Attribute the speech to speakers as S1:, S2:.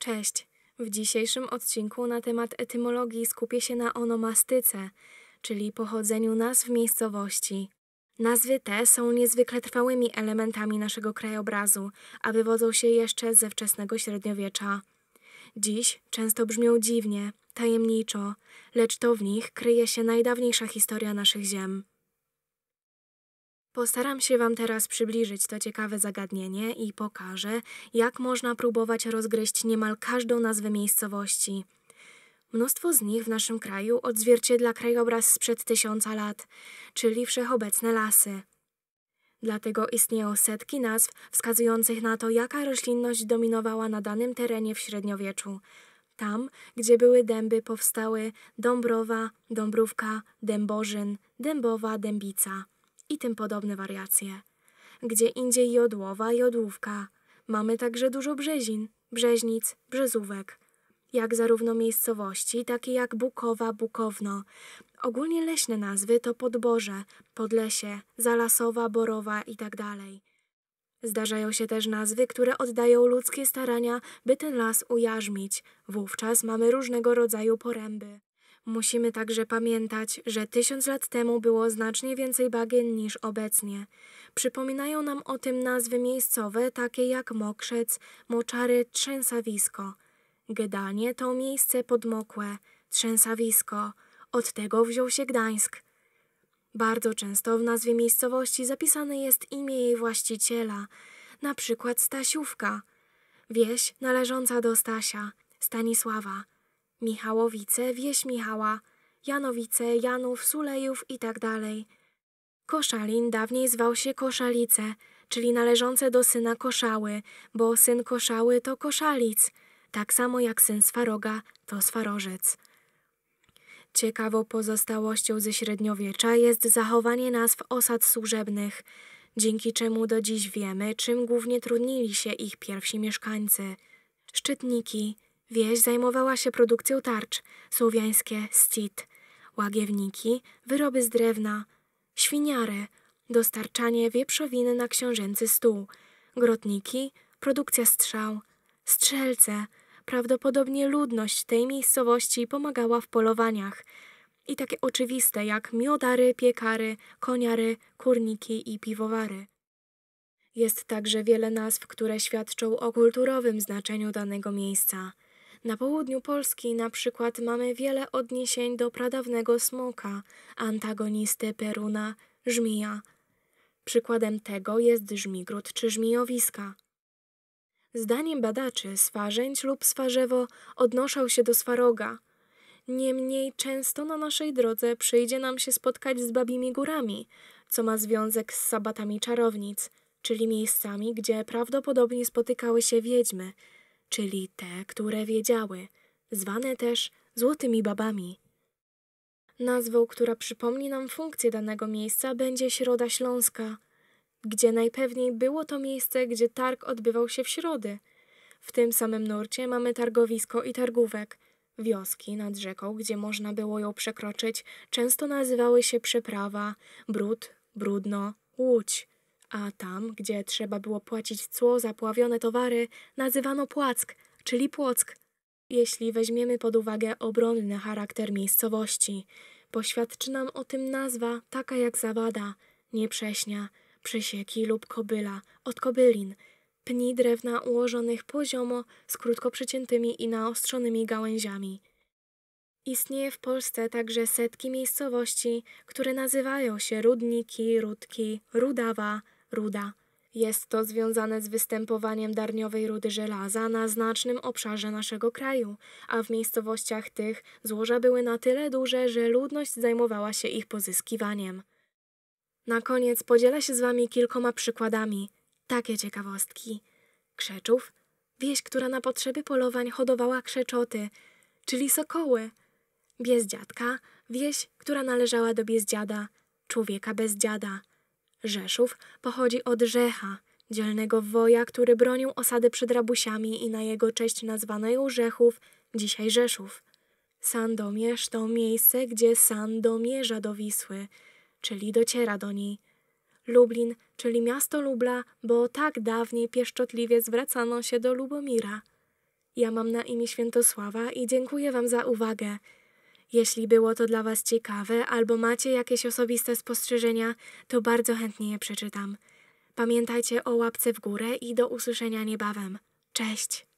S1: Cześć. W dzisiejszym odcinku na temat etymologii skupię się na onomastyce, czyli pochodzeniu nazw miejscowości. Nazwy te są niezwykle trwałymi elementami naszego krajobrazu, a wywodzą się jeszcze ze wczesnego średniowiecza. Dziś często brzmią dziwnie, tajemniczo, lecz to w nich kryje się najdawniejsza historia naszych ziem. Postaram się Wam teraz przybliżyć to ciekawe zagadnienie i pokażę, jak można próbować rozgryźć niemal każdą nazwę miejscowości. Mnóstwo z nich w naszym kraju odzwierciedla krajobraz sprzed tysiąca lat, czyli wszechobecne lasy. Dlatego istnieją setki nazw wskazujących na to, jaka roślinność dominowała na danym terenie w średniowieczu. Tam, gdzie były dęby, powstały dąbrowa, dąbrówka, dębożyn, dębowa, dębica i tym podobne wariacje. Gdzie indziej jodłowa, jodłówka. Mamy także dużo brzezin, brzeźnic, brzezówek. Jak zarówno miejscowości, takie jak Bukowa, Bukowno. Ogólnie leśne nazwy to Podboże, Podlesie, Zalasowa, Borowa itd. Tak Zdarzają się też nazwy, które oddają ludzkie starania, by ten las ujarzmić. Wówczas mamy różnego rodzaju poręby. Musimy także pamiętać, że tysiąc lat temu było znacznie więcej bagien niż obecnie. Przypominają nam o tym nazwy miejscowe, takie jak Mokrzec, Moczary, Trzęsawisko. Gdanie to miejsce podmokłe, Trzęsawisko. Od tego wziął się Gdańsk. Bardzo często w nazwie miejscowości zapisane jest imię jej właściciela, na przykład Stasiówka. Wieś należąca do Stasia, Stanisława. Michałowice, wieś Michała, Janowice, Janów, Sulejów i tak dalej. Koszalin dawniej zwał się Koszalice, czyli należące do syna Koszały, bo syn Koszały to Koszalic, tak samo jak syn Swaroga to Swarożec. Ciekawą pozostałością ze średniowiecza jest zachowanie nazw osad służebnych, dzięki czemu do dziś wiemy, czym głównie trudnili się ich pierwsi mieszkańcy. Szczytniki, Wieś zajmowała się produkcją tarcz, słowiańskie scit, łagiewniki, wyroby z drewna, świniary, dostarczanie wieprzowiny na książęcy stół, grotniki, produkcja strzał, strzelce. Prawdopodobnie ludność tej miejscowości pomagała w polowaniach. I takie oczywiste jak miodary, piekary, koniary, kurniki i piwowary. Jest także wiele nazw, które świadczą o kulturowym znaczeniu danego miejsca. Na południu Polski na przykład mamy wiele odniesień do pradawnego smoka, antagonisty Peruna, żmija. Przykładem tego jest żmigród czy żmijowiska. Zdaniem badaczy swarzęć lub swarzewo odnoszał się do swaroga. Niemniej często na naszej drodze przyjdzie nam się spotkać z babimi górami, co ma związek z sabatami czarownic, czyli miejscami, gdzie prawdopodobnie spotykały się wiedźmy – czyli te, które wiedziały, zwane też złotymi babami. Nazwą, która przypomni nam funkcję danego miejsca, będzie Środa Śląska, gdzie najpewniej było to miejsce, gdzie targ odbywał się w środy. W tym samym nurcie mamy targowisko i targówek. Wioski nad rzeką, gdzie można było ją przekroczyć, często nazywały się Przeprawa, Brud, Brudno, Łódź a tam, gdzie trzeba było płacić cło za pławione towary, nazywano płack, czyli płock. Jeśli weźmiemy pod uwagę obronny charakter miejscowości, poświadczy nam o tym nazwa taka jak zawada, nieprześnia, przysieki lub kobyla, od kobylin, pni drewna ułożonych poziomo z krótko przyciętymi i naostrzonymi gałęziami. Istnieje w Polsce także setki miejscowości, które nazywają się Rudniki, Rudki, Rudawa, ruda. Jest to związane z występowaniem darniowej rudy żelaza na znacznym obszarze naszego kraju, a w miejscowościach tych złoża były na tyle duże, że ludność zajmowała się ich pozyskiwaniem. Na koniec podzielę się z wami kilkoma przykładami. Takie ciekawostki. Krzeczów? Wieś, która na potrzeby polowań hodowała krzeczoty, czyli sokoły. Biezdziadka? Wieś, która należała do biezdziada, człowieka bez dziada. Rzeszów pochodzi od Rzecha, dzielnego woja, który bronił osady przed rabusiami i na jego cześć nazwano ją Rzechów, dzisiaj Rzeszów. Sandomierz to miejsce, gdzie San domierza do Wisły, czyli dociera do niej. Lublin, czyli miasto Lubla, bo tak dawniej pieszczotliwie zwracano się do Lubomira. Ja mam na imię Świętosława i dziękuję Wam za uwagę. Jeśli było to dla Was ciekawe albo macie jakieś osobiste spostrzeżenia, to bardzo chętnie je przeczytam. Pamiętajcie o łapce w górę i do usłyszenia niebawem. Cześć!